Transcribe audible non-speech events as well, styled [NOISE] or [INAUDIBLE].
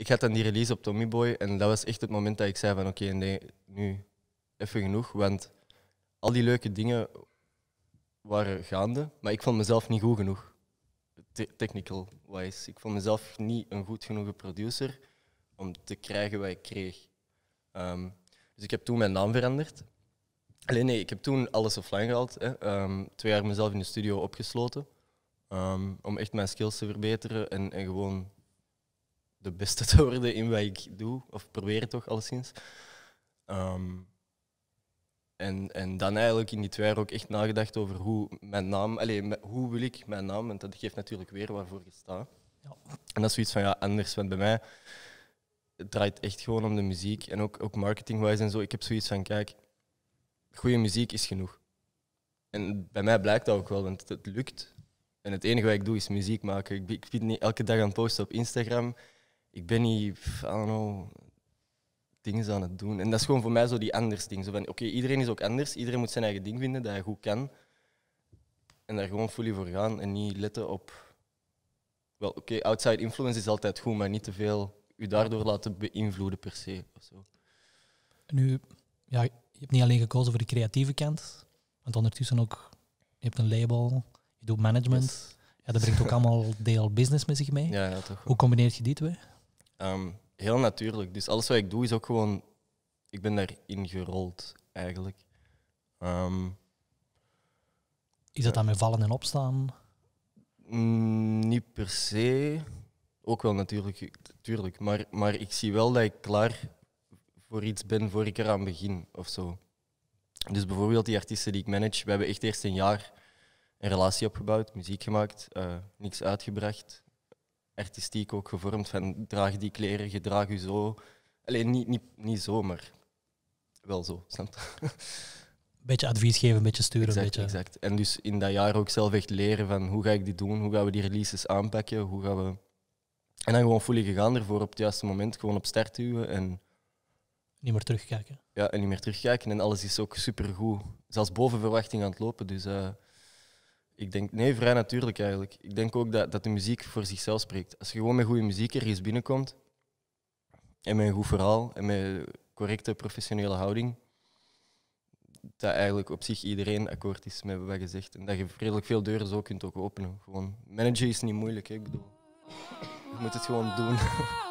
ik had dan die release op Tommy Boy en dat was echt het moment dat ik zei van oké, nee, nu even genoeg, want al die leuke dingen waren gaande, maar ik vond mezelf niet goed genoeg, technical wise. Ik vond mezelf niet een goed genoeg producer om te krijgen wat ik kreeg. Ehm, dus ik heb toen mijn naam veranderd. Alleen nee, ik heb toen alles offline gehaald. Hè. Ehm, twee jaar mezelf in de studio opgesloten. Ehm, om echt mijn skills te verbeteren en gewoon de beste te worden in wat ik doe, of probeer toch alleszins. Um, en, en dan eigenlijk in die twee jaar ook echt nagedacht over hoe mijn naam, alleen hoe wil ik mijn naam, want dat geeft natuurlijk weer waarvoor je staat. Ja. En dat is zoiets van ja, anders, want bij mij het draait echt gewoon om de muziek en ook, ook marketingwijs en zo. Ik heb zoiets van kijk, goede muziek is genoeg. En bij mij blijkt dat ook wel, want het lukt. En het enige wat ik doe is muziek maken. Ik, ik vind niet elke dag aan posten op Instagram ik ben niet, I don't know, dingen aan het doen. En dat is gewoon voor mij zo die anders ding. oké, iedereen is ook anders. Iedereen moet zijn eigen ding vinden dat hij goed kan. En daar gewoon fully voor gaan en niet letten op... Wel, oké, outside influence is altijd goed, maar niet te veel u daardoor laten beïnvloeden per se. Of zo. Nu, ja, je hebt niet alleen gekozen voor de creatieve kant, want ondertussen ook, je hebt een label, je doet management. Ja, dat brengt ook allemaal [LAUGHS] deel business met zich mee. Ja, ja, toch Hoe combineer je die twee? Ehm, heel natuurlijk. Dus alles wat ik doe is ook gewoon. Ik ben daarin gerold, eigenlijk. Ehm, is dat dan met vallen en opstaan? Mm, niet per se. Ook wel natuurlijk, natuurlijk. Maar, maar ik zie wel dat ik klaar voor iets ben voor ik eraan begin of zo. Dus bijvoorbeeld die artiesten die ik manage, we hebben echt eerst een jaar een relatie opgebouwd, muziek gemaakt, uh, niks uitgebracht, artistiek ook gevormd van draag die kleren, gedraag u zo. Alleen niet, niet, niet zo, maar wel zo, snap [LAUGHS] Beetje advies geven, een beetje sturen. Exact, beetje. exact. En dus in dat jaar ook zelf echt leren van hoe ga ik dit doen, hoe gaan we die releases aanpakken, hoe gaan we... En dan gewoon volledig gegaan ervoor op het juiste moment, gewoon op start duwen en... Niet meer terugkijken. Ja, en niet meer terugkijken. En alles is ook supergoed. Zelfs boven verwachting aan het lopen, dus... Eh, ik denk, nee, vrij natuurlijk eigenlijk. Ik denk ook dat, dat de muziek voor zichzelf spreekt. Als je gewoon met goede muziek ergens binnenkomt, en met een goed verhaal, en met correcte professionele houding, dat eigenlijk op zich iedereen akkoord is met wat je zegt. En dat je redelijk veel deuren zo kunt ook openen. Gewoon, managen is niet moeilijk, ik bedoel. Je moet het gewoon doen. [LAUGHS]